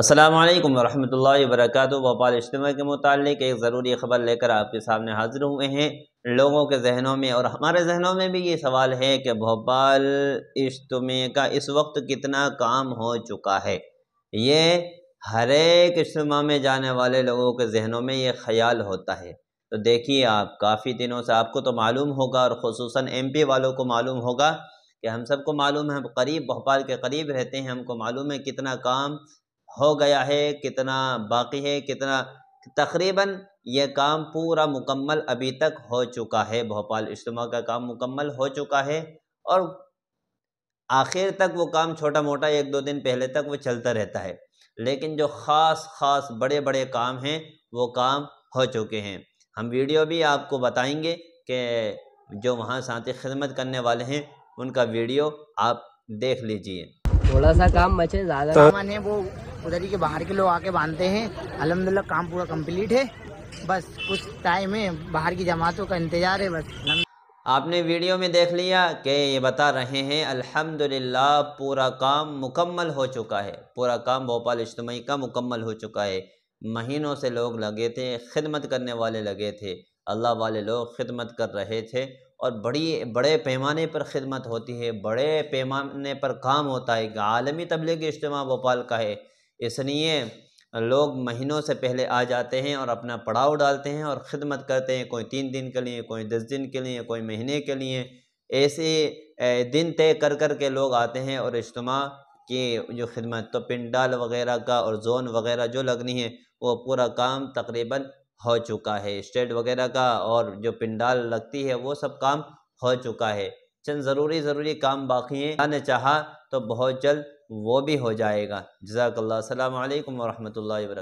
असलम वरहमल वरक भोपाल इज्तम के मुतालिक एक ज़रूरी ख़बर लेकर आपके सामने हाजिर हुए हैं लोगों के जहनों में और हमारे जहनों में भी ये सवाल है कि भोपाल इज्तम का इस वक्त कितना काम हो चुका है ये हर एक इज्तम में जाने वाले लोगों के जहनों में ये ख्याल होता है तो देखिए आप काफ़ी दिनों से आपको तो मालूम होगा और खसूस एम पी वालों को मालूम होगा कि हम सबको मालूम है हम करीब भोपाल के करीब रहते हैं हमको मालूम है कितना काम हो गया है कितना बाकी है कितना तकरीबन यह काम पूरा मुकम्मल अभी तक हो चुका है भोपाल इज्तम का काम मुकम्मल हो चुका है और आखिर तक वो काम छोटा मोटा एक दो दिन पहले तक वो चलता रहता है लेकिन जो ख़ास ख़ास बड़े बड़े काम हैं वो काम हो चुके हैं हम वीडियो भी आपको बताएंगे कि जो वहाँ साथी खिदमत करने वाले हैं उनका वीडियो आप देख लीजिए थोड़ा सा काम बचे ज़्यादा तो- है वो उधर ही के बाहर के लोग आके बांधते हैं अलहमदिल्ला काम पूरा कंप्लीट है बस कुछ टाइम है बाहर की जमातों का इंतज़ार है बस आपने वीडियो में देख लिया कि ये बता रहे हैं अल्हम्दुलिल्लाह पूरा काम मुकम्मल हो चुका है पूरा काम भोपाल इज्तमी का मुकम्मल हो चुका है महीनों से लोग लगे थे खिदमत करने वाले लगे थे अल्लाह वाले लोग खिदमत कर रहे थे और बड़ी बड़े पैमाने पर खिदमत होती है बड़े पैमाने पर काम होता है आलमी तबलीगी इज्तम भोपाल का है इसलिए लोग महीनों से पहले आ जाते हैं और अपना पड़ाव डालते हैं और ख़िदमत करते हैं कोई तीन दिन के लिए कोई दस दिन के लिए कोई महीने के लिए ऐसे दिन तय कर कर के लोग आते हैं और इज्तम की जो खिदमत तो पिंडाल वगैरह का और जोन वगैरह जो लगनी है वो पूरा काम तकरीबन हो चुका है स्टेट वगैरह का और जो पिंडाल लगती है वो सब काम हो चुका है चंद ज़रूरी ज़रूरी काम बाकी हैं ने चाहा तो बहुत जल्द वो भी हो जाएगा जजाकल्ला अल्लाम वरहमल वर्क